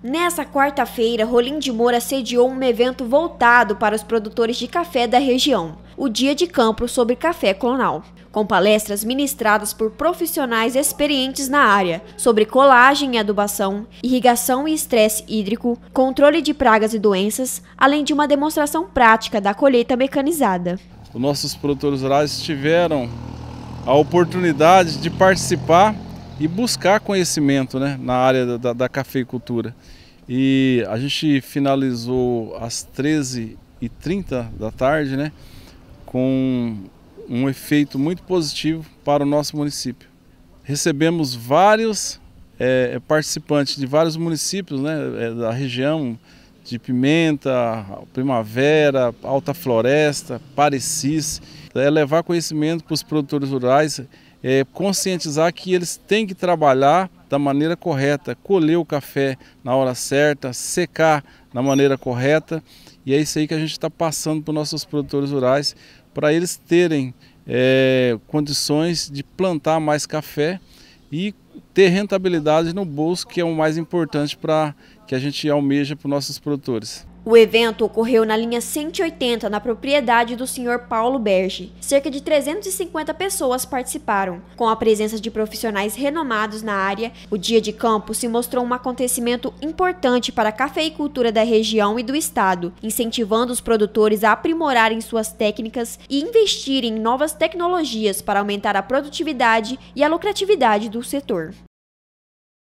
Nessa quarta-feira, Rolim de Moura sediou um evento voltado para os produtores de café da região, o Dia de Campo sobre Café Clonal, com palestras ministradas por profissionais experientes na área sobre colagem e adubação, irrigação e estresse hídrico, controle de pragas e doenças, além de uma demonstração prática da colheita mecanizada. Os nossos produtores rurais tiveram a oportunidade de participar e buscar conhecimento né, na área da, da cafeicultura. E a gente finalizou às 13h30 da tarde né, com um efeito muito positivo para o nosso município. Recebemos vários é, é participantes de vários municípios né, é, da região, de Pimenta, Primavera, Alta Floresta, Parecis, é levar conhecimento para os produtores rurais é, conscientizar que eles têm que trabalhar da maneira correta, colher o café na hora certa, secar na maneira correta. E é isso aí que a gente está passando para os nossos produtores rurais, para eles terem é, condições de plantar mais café e ter rentabilidade no bolso, que é o mais importante para que a gente almeja para os nossos produtores. O evento ocorreu na linha 180, na propriedade do Sr. Paulo Berge. Cerca de 350 pessoas participaram. Com a presença de profissionais renomados na área, o dia de campo se mostrou um acontecimento importante para a cafeicultura da região e do estado, incentivando os produtores a aprimorarem suas técnicas e investirem em novas tecnologias para aumentar a produtividade e a lucratividade do setor.